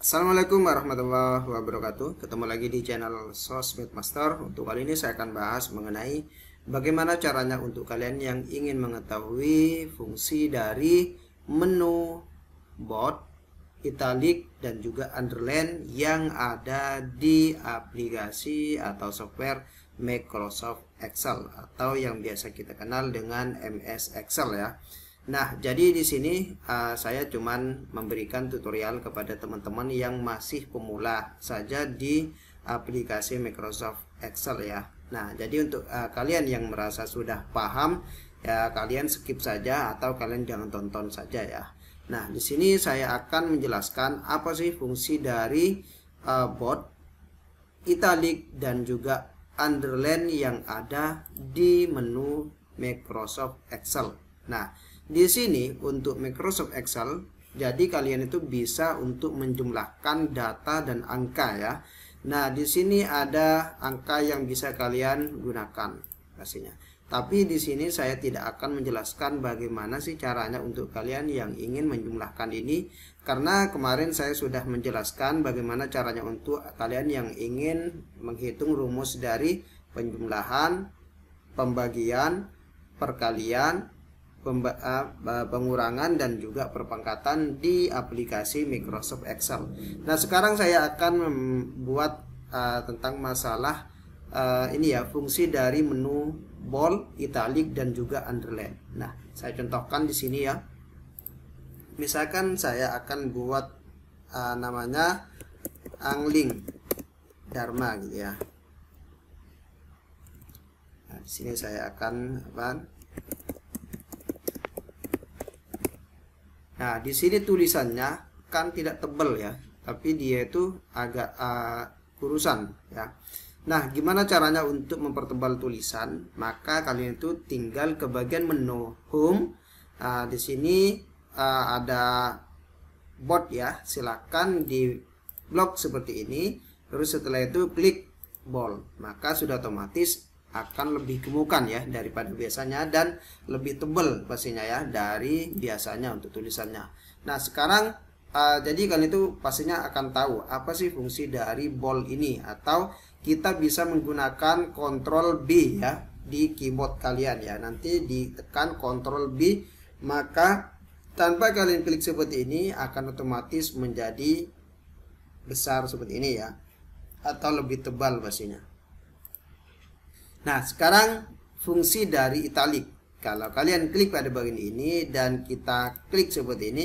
Assalamualaikum warahmatullahi wabarakatuh Ketemu lagi di channel Sosmed Master Untuk kali ini saya akan bahas mengenai Bagaimana caranya untuk kalian yang ingin mengetahui Fungsi dari menu bot italic, dan juga underline Yang ada di aplikasi atau software Microsoft Excel Atau yang biasa kita kenal dengan MS Excel ya Nah, jadi di sini uh, saya cuman memberikan tutorial kepada teman-teman yang masih pemula saja di aplikasi Microsoft Excel ya. Nah, jadi untuk uh, kalian yang merasa sudah paham ya kalian skip saja atau kalian jangan tonton saja ya. Nah, di sini saya akan menjelaskan apa sih fungsi dari uh, bot italic dan juga underline yang ada di menu Microsoft Excel. Nah, di sini untuk Microsoft Excel, jadi kalian itu bisa untuk menjumlahkan data dan angka ya. Nah, di sini ada angka yang bisa kalian gunakan pastinya. Tapi di sini saya tidak akan menjelaskan bagaimana sih caranya untuk kalian yang ingin menjumlahkan ini karena kemarin saya sudah menjelaskan bagaimana caranya untuk kalian yang ingin menghitung rumus dari penjumlahan, pembagian, perkalian, pengurangan dan juga perpangkatan di aplikasi Microsoft Excel. Nah, sekarang saya akan membuat uh, tentang masalah uh, ini ya, fungsi dari menu bold, italic dan juga underline. Nah, saya contohkan di sini ya. Misalkan saya akan buat uh, namanya angling dharma gitu ya. Nah, di sini saya akan apa? Nah, di sini tulisannya kan tidak tebal ya, tapi dia itu agak uh, kurusan ya. Nah, gimana caranya untuk mempertebal tulisan? Maka kalian itu tinggal ke bagian menu home. Nah, di sini uh, ada bot ya. Silakan di blok seperti ini. Terus setelah itu klik bold maka sudah otomatis akan lebih gemukan ya daripada biasanya dan lebih tebal pastinya ya dari biasanya untuk tulisannya. Nah sekarang uh, eh, jadi kan itu pastinya akan tahu apa sih fungsi dari bol ini atau kita bisa menggunakan kontrol B ya di keyboard kalian ya nanti ditekan kontrol B maka tanpa kalian klik seperti ini akan otomatis menjadi besar seperti ini ya atau lebih tebal pastinya. Nah, sekarang fungsi dari italic. Kalau kalian klik pada bagian ini dan kita klik seperti ini,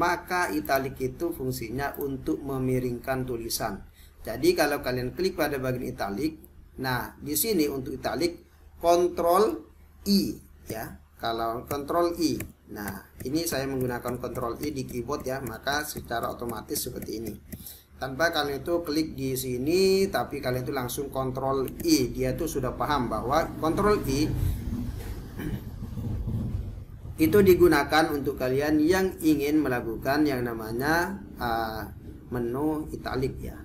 maka italic itu fungsinya untuk memiringkan tulisan. Jadi kalau kalian klik pada bagian italic, nah di sini untuk italic kontrol I ya. Kalau kontrol I. Nah, ini saya menggunakan kontrol I di keyboard ya, maka secara otomatis seperti ini tanpa kalian itu klik di sini tapi kalian itu langsung kontrol i dia itu sudah paham bahwa kontrol i itu digunakan untuk kalian yang ingin melakukan yang namanya uh, menu italik ya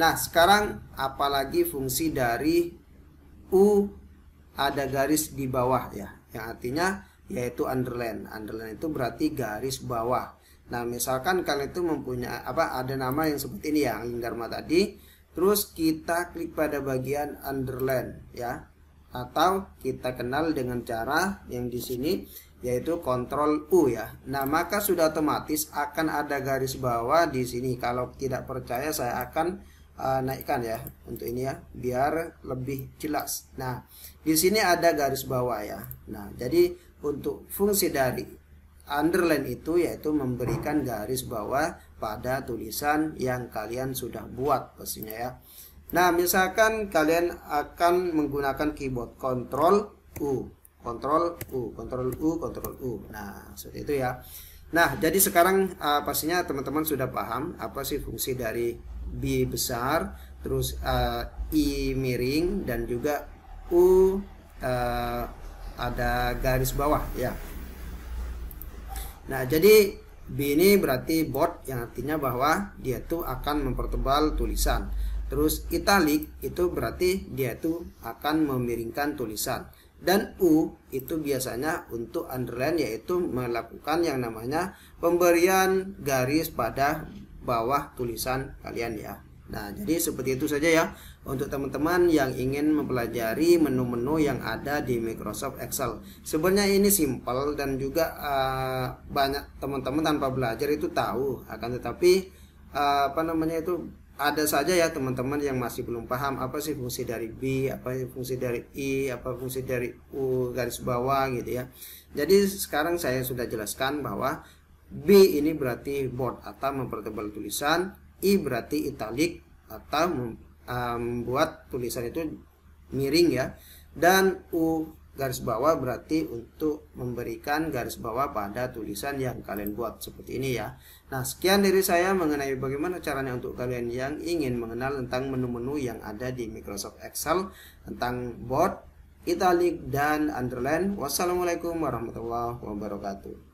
nah sekarang apalagi fungsi dari u ada garis di bawah ya yang artinya yaitu underline underline itu berarti garis bawah Nah, misalkan kalian itu mempunyai apa ada nama yang seperti ini ya, angin Dharma tadi. Terus kita klik pada bagian underline ya. Atau kita kenal dengan cara yang di sini yaitu kontrol U ya. Nah, maka sudah otomatis akan ada garis bawah di sini. Kalau tidak percaya saya akan uh, naikkan ya untuk ini ya biar lebih jelas. Nah, di sini ada garis bawah ya. Nah, jadi untuk fungsi dari underline itu yaitu memberikan garis bawah pada tulisan yang kalian sudah buat pastinya ya. Nah, misalkan kalian akan menggunakan keyboard Control U, Control U, Control U, Control U. Nah, seperti itu ya. Nah, jadi sekarang uh, pastinya teman-teman sudah paham apa sih fungsi dari B besar, terus uh, I miring dan juga U uh, ada garis bawah ya. Nah, jadi B ini berarti bold yang artinya bahwa dia itu akan mempertebal tulisan. Terus italic itu berarti dia itu akan memiringkan tulisan. Dan U itu biasanya untuk underline yaitu melakukan yang namanya pemberian garis pada bawah tulisan kalian ya. Nah, jadi seperti itu saja ya untuk teman-teman yang ingin mempelajari menu-menu yang ada di Microsoft Excel. Sebenarnya ini simple dan juga uh, banyak teman-teman tanpa belajar itu tahu. Akan tetapi uh, apa namanya itu ada saja ya teman-teman yang masih belum paham apa sih fungsi dari B, apa sih fungsi dari I, e, apa fungsi dari U garis bawah gitu ya. Jadi sekarang saya sudah jelaskan bahwa B ini berarti board atau mempertebal tulisan I berarti italik atau ah, membuat tulisan itu miring ya dan U garis bawah berarti untuk memberikan garis bawah pada tulisan yang kalian buat seperti ini ya. Nah, sekian dari saya mengenai bagaimana caranya untuk kalian yang ingin mengenal tentang menu-menu yang ada di Microsoft Excel tentang bold, italic dan underline. Wassalamualaikum warahmatullahi wabarakatuh.